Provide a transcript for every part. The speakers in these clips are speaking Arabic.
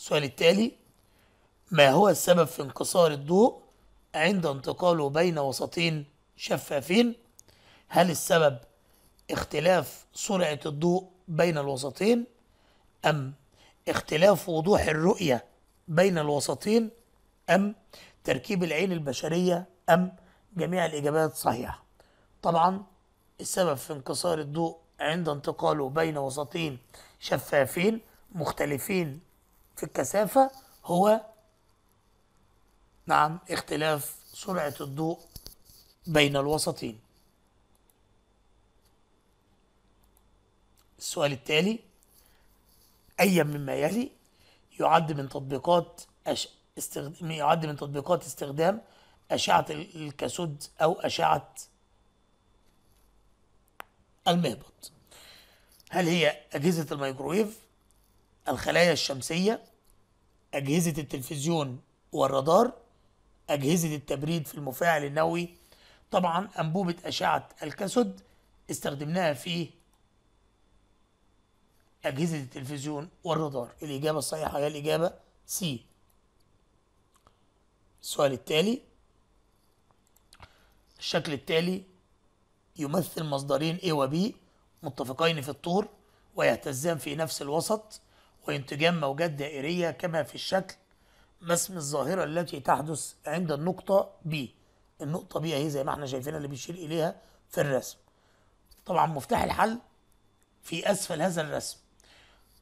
السؤال التالي ما هو السبب في انكسار الضوء عند انتقاله بين وسطين شفافين هل السبب اختلاف سرعة الضوء بين الوسطين أم اختلاف وضوح الرؤية بين الوسطين أم تركيب العين البشرية أم جميع الإجابات صحيحة طبعا السبب في انكسار الضوء عند انتقاله بين وسطين شفافين مختلفين في الكثافة هو نعم اختلاف سرعة الضوء بين الوسطين السؤال التالي أي مما يلي يعد من تطبيقات أش... استخدام يعد من تطبيقات استخدام أشعة الكسود أو أشعة المهبط هل هي أجهزة الميكرويف الخلايا الشمسية أجهزة التلفزيون والرادار أجهزة التبريد في المفاعل النووي طبعا أنبوبة أشعة الكاسود استخدمناها في أجهزة التلفزيون والرادار الإجابة الصحيحة هي الإجابة سي السؤال التالي الشكل التالي يمثل مصدرين A و B متفقين في الطور ويهتزان في نفس الوسط وانتجام موجات دائرية كما في الشكل مسم الظاهرة التي تحدث عند النقطة B النقطة B أهي زي ما احنا شايفينها اللي بيشير إليها في الرسم طبعا مفتاح الحل في أسفل هذا الرسم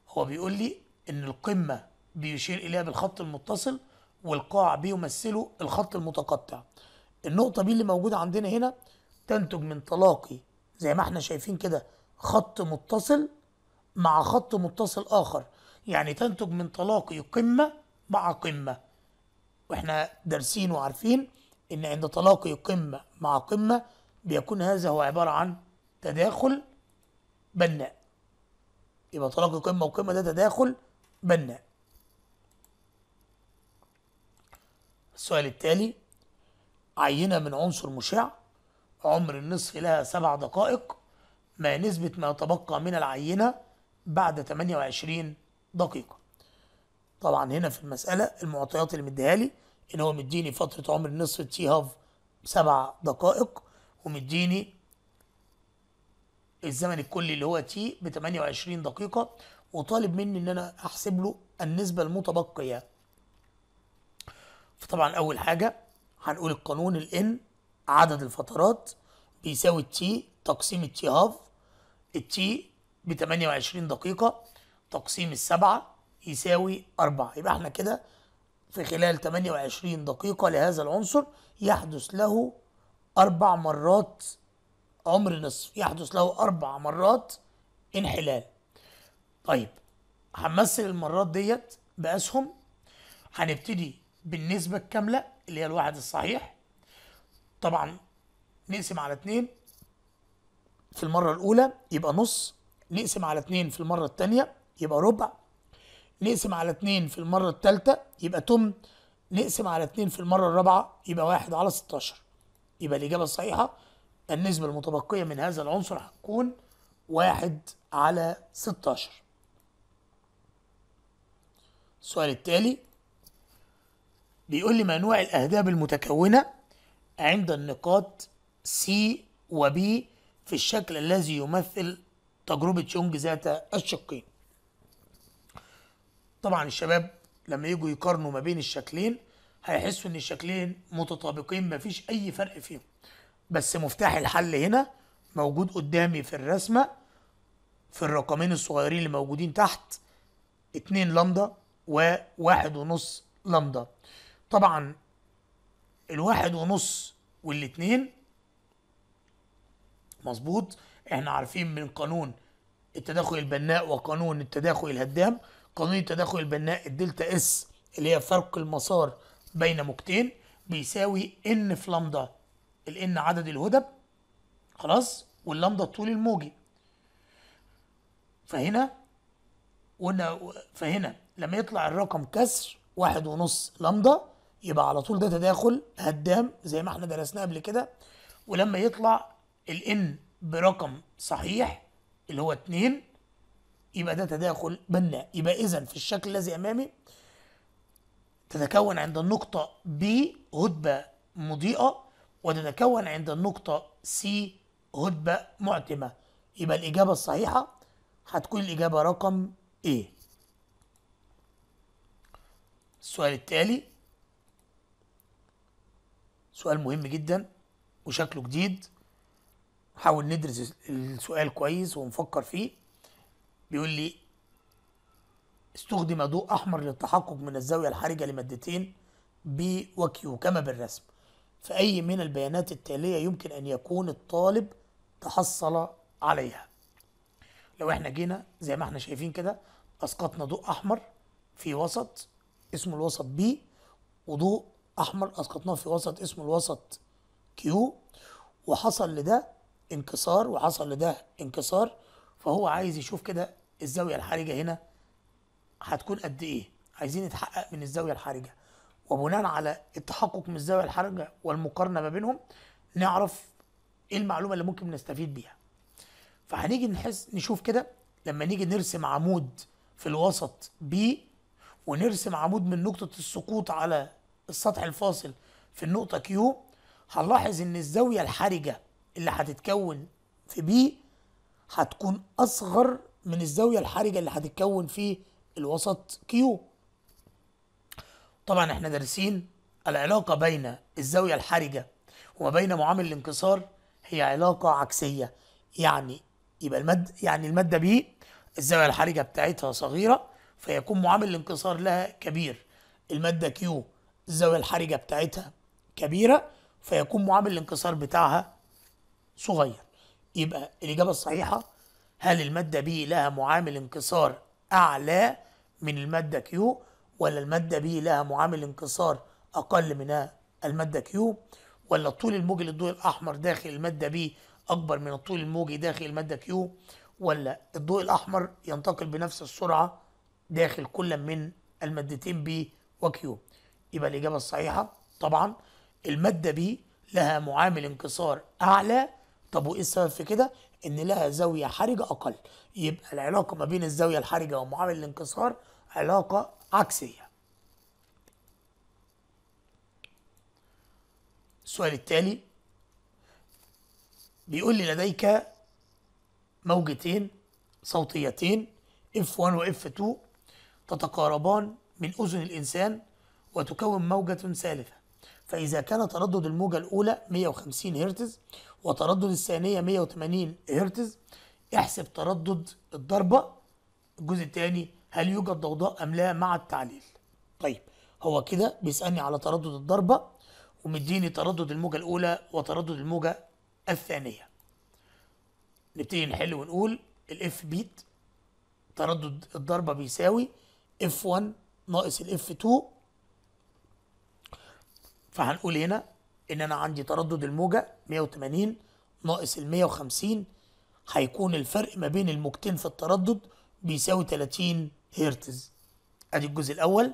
هو بيقول لي إن القمة بيشير إليها بالخط المتصل والقاع بيمثله الخط المتقطع النقطة B اللي موجودة عندنا هنا تنتج من تلاقي زي ما احنا شايفين كده خط متصل مع خط متصل آخر يعني تنتج من تلاقي قمة مع قمة واحنا دارسين وعارفين ان عند تلاقي قمة مع قمة بيكون هذا هو عبارة عن تداخل بناء يبقى تلاقي قمة وقمة ده تداخل بناء السؤال التالي عينة من عنصر مشع عمر النصف لها سبع دقائق ما نسبة ما تبقى من العينة بعد 28 دقيقة طبعا هنا في المسألة المعطيات اللي مديها لي ان هو مديني فترة عمر نصف تي هاف سبع دقائق ومديني الزمن الكلي اللي هو تي ب 28 دقيقة وطالب مني ان انا احسب له النسبة المتبقية فطبعا اول حاجة هنقول القانون الان عدد الفترات بيساوي التي تقسيم التي هاف التي ب 28 دقيقة تقسيم السبعة يساوي أربعة يبقى احنا كده في خلال 28 دقيقة لهذا العنصر يحدث له أربع مرات عمر نصف يحدث له أربع مرات انحلال طيب هنمثل المرات ديت بأسهم هنبتدي بالنسبة الكاملة اللي هي الواحد الصحيح طبعا نقسم على اتنين في المرة الأولى يبقى نص نقسم على اتنين في المرة التانية يبقى ربع نقسم على اتنين في المرة التالتة يبقى تم نقسم على اتنين في المرة الرابعة يبقى واحد على 16 يبقى الإجابة الصحيحة النسبة المتبقية من هذا العنصر هتكون واحد على 16 السؤال التالي بيقول لي ما نوع الأهداب المتكونة عند النقاط C و B في الشكل الذي يمثل تجربة يونج ذات الشقين طبعا الشباب لما يجوا يقارنوا ما بين الشكلين هيحسوا ان الشكلين متطابقين مفيش اي فرق فيهم بس مفتاح الحل هنا موجود قدامي في الرسمه في الرقمين الصغيرين اللي موجودين تحت 2 لندا وواحد ونص لندا طبعا الواحد ونص والاتنين مظبوط احنا عارفين من قانون التداخل البناء وقانون التداخل الهدام قانون التداخل البناء الدلتا اس اللي هي فرق المسار بين موجتين بيساوي ان في لامدا الان عدد الهدب خلاص واللامدا الطول الموجي فهنا قلنا فهنا لما يطلع الرقم كسر واحد ونص لامدا يبقى على طول ده تداخل هدام زي ما احنا درسناه قبل كده ولما يطلع الان برقم صحيح اللي هو اتنين يبقى ده تداخل بناء يبقى إذا في الشكل الذي أمامي تتكون عند النقطة B هدبة مضيئة وتتكون عند النقطة C هدبة معتمة يبقى الإجابة الصحيحة هتكون الإجابة رقم A السؤال التالي سؤال مهم جدا وشكله جديد نحاول ندرس السؤال كويس ونفكر فيه بيقول لي استخدم ضوء أحمر للتحقق من الزاوية الحرجة لمادتين بي وكيو كما بالرسم فأي من البيانات التالية يمكن أن يكون الطالب تحصل عليها لو احنا جينا زي ما احنا شايفين كده أسقطنا ضوء أحمر في وسط اسمه الوسط بي وضوء أحمر أسقطناه في وسط اسمه الوسط كيو وحصل لده انكسار وحصل لده انكسار فهو عايز يشوف كده الزاويه الحرجه هنا هتكون قد ايه عايزين نتحقق من الزاويه الحرجه وبناء على التحقق من الزاويه الحرجه والمقارنه ما بينهم نعرف ايه المعلومه اللي ممكن نستفيد بيها فهنيجي نحس نشوف كده لما نيجي نرسم عمود في الوسط بي ونرسم عمود من نقطة السقوط على السطح الفاصل في النقطة كيو هنلاحظ إن الزاوية الحرجة اللي هتتكون في بي هتكون أصغر من الزاويه الحرجه اللي هتتكون فيه الوسط كيو طبعا احنا دارسين العلاقه بين الزاويه الحرجه وما بين معامل الانكسار هي علاقه عكسيه يعني يبقى الماده يعني الماده بي الزاويه الحرجه بتاعتها صغيره فيكون معامل الانكسار لها كبير الماده كيو الزاويه الحرجه بتاعتها كبيره فيكون معامل الانكسار بتاعها صغير يبقى الاجابه الصحيحه هل المادة بي لها معامل انكسار أعلى من المادة كيو ولا المادة بي لها معامل انكسار أقل من المادة كيو ولا الطول الموجي للضوء الأحمر داخل المادة بي أكبر من الطول الموجي داخل المادة كيو ولا الضوء الأحمر ينتقل بنفس السرعة داخل كل من المادتين بي وكيو يبقى الإجابة الصحيحة طبعا المادة بي لها معامل انكسار أعلى طب وإيه السبب في كده؟ ان لها زاويه حرجه اقل يبقى العلاقه ما بين الزاويه الحرجه ومعامل الانكسار علاقه عكسيه السؤال التالي بيقول لي لديك موجتين صوتيتين F1 و F2 تتقاربان من أذن الإنسان وتكون موجة ثالثة فإذا كان تردد الموجة الأولى 150 هرتز وتردد الثانية 180 هرتز احسب تردد الضربة الجزء الثاني هل يوجد ضوضاء أم لا مع التعليل طيب هو كده بيسألني على تردد الضربة ومديني تردد الموجة الأولى وتردد الموجة الثانية نبتدي نحل ونقول الاف بيت تردد الضربة بيساوي اف1 ناقص الاف2 فهنقول هنا ان انا عندي تردد الموجه 180 ناقص ال 150 هيكون الفرق ما بين الموجتين في التردد بيساوي 30 هرتز ادي الجزء الاول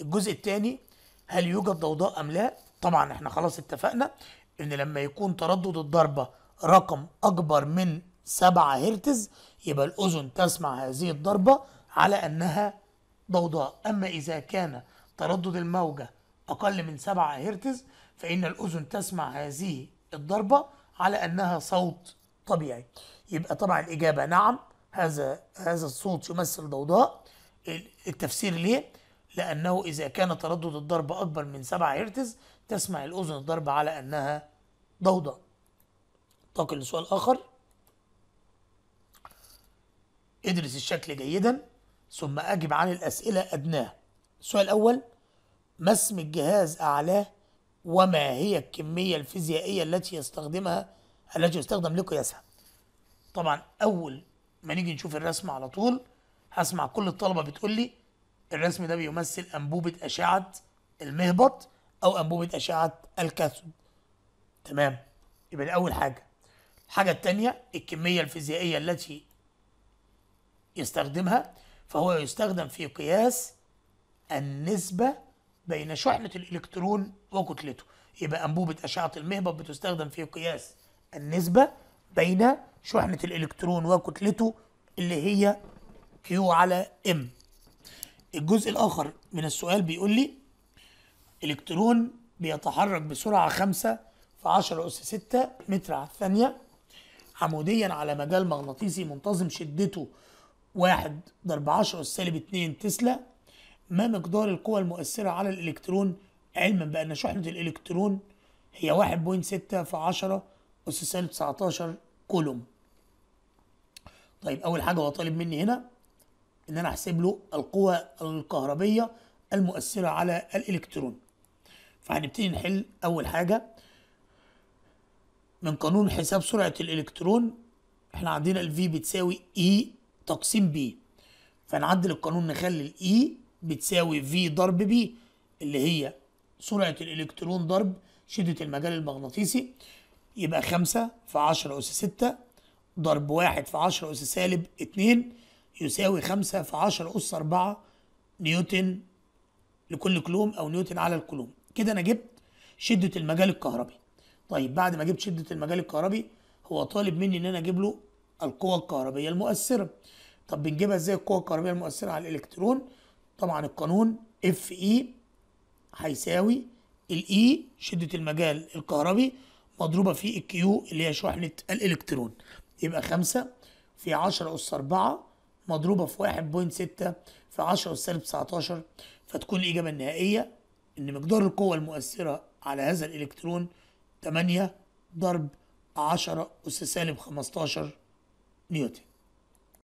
الجزء الثاني هل يوجد ضوضاء ام لا طبعا احنا خلاص اتفقنا ان لما يكون تردد الضربه رقم اكبر من 7 هرتز يبقى الاذن تسمع هذه الضربه على انها ضوضاء اما اذا كان تردد الموجه أقل من 7 هرتز فإن الأذن تسمع هذه الضربة على أنها صوت طبيعي يبقى طبعا الإجابة نعم هذا هذا الصوت يمثل ضوضاء التفسير ليه؟ لأنه إذا كان تردد الضربة أكبر من 7 هرتز تسمع الأذن الضربة على أنها ضوضاء انتقل لسؤال آخر ادرس الشكل جيدا ثم أجب عن الأسئلة أدناه السؤال الأول ما اسم الجهاز أعلاه وما هي الكمية الفيزيائية التي يستخدمها التي يستخدم لقياسها طبعا أول ما نيجي نشوف الرسم على طول هسمع كل الطلبة بتقول لي الرسم ده بيمثل أنبوبة أشعة المهبط أو أنبوبة أشعة الكاثود تمام يبقى دي أول حاجة الحاجة الثانية الكمية الفيزيائية التي يستخدمها فهو يستخدم في قياس النسبة بين شحنة الإلكترون وكتلته يبقى أنبوبة أشعة المهبط بتستخدم في قياس النسبة بين شحنة الإلكترون وكتلته اللي هي Q على M الجزء الآخر من السؤال بيقول لي إلكترون بيتحرك بسرعة 5 في 10 أس 6 متر على الثانية عموديا على مجال مغناطيسي منتظم شدته 1 ضرب 10 سالب 2 تسلا ما مقدار القوى المؤثرة على الإلكترون علما بأن شحنة الإلكترون هي 1.6 في 10 أس سالب 19 كولوم طيب أول حاجة هو طالب مني هنا إن أنا أحسب له القوى الكهربية المؤثرة على الإلكترون فهنبتدي نحل أول حاجة من قانون حساب سرعة الإلكترون احنا عندنا الفي بتساوي اي e تقسيم بي فنعدل القانون نخلي الاي e بتساوي في ضرب بي اللي هي سرعة الإلكترون ضرب شدة المجال المغناطيسي يبقى خمسة في عشرة أس ستة ضرب واحد في عشرة أس سالب اتنين يساوي خمسة في عشرة أس أربعة نيوتن لكل كلوم أو نيوتن على الكلوم كده أنا جبت شدة المجال الكهربي طيب بعد ما جبت شدة المجال الكهربي هو طالب مني إن أنا أجيب له القوة الكهربية المؤثرة طب بنجيبها إزاي القوة الكهربية المؤثرة على الإلكترون طبعا القانون اف اي e هيساوي الاي e شده المجال الكهربي مضروبه في الكيو اللي هي شحنه الالكترون يبقى 5 في 10 اس 4 مضروبه في 1.6 في 10 اس 19 فتكون الاجابه النهائيه ان مقدار القوه المؤثره على هذا الالكترون 8 ضرب 10 اس سالب 15 نيوتن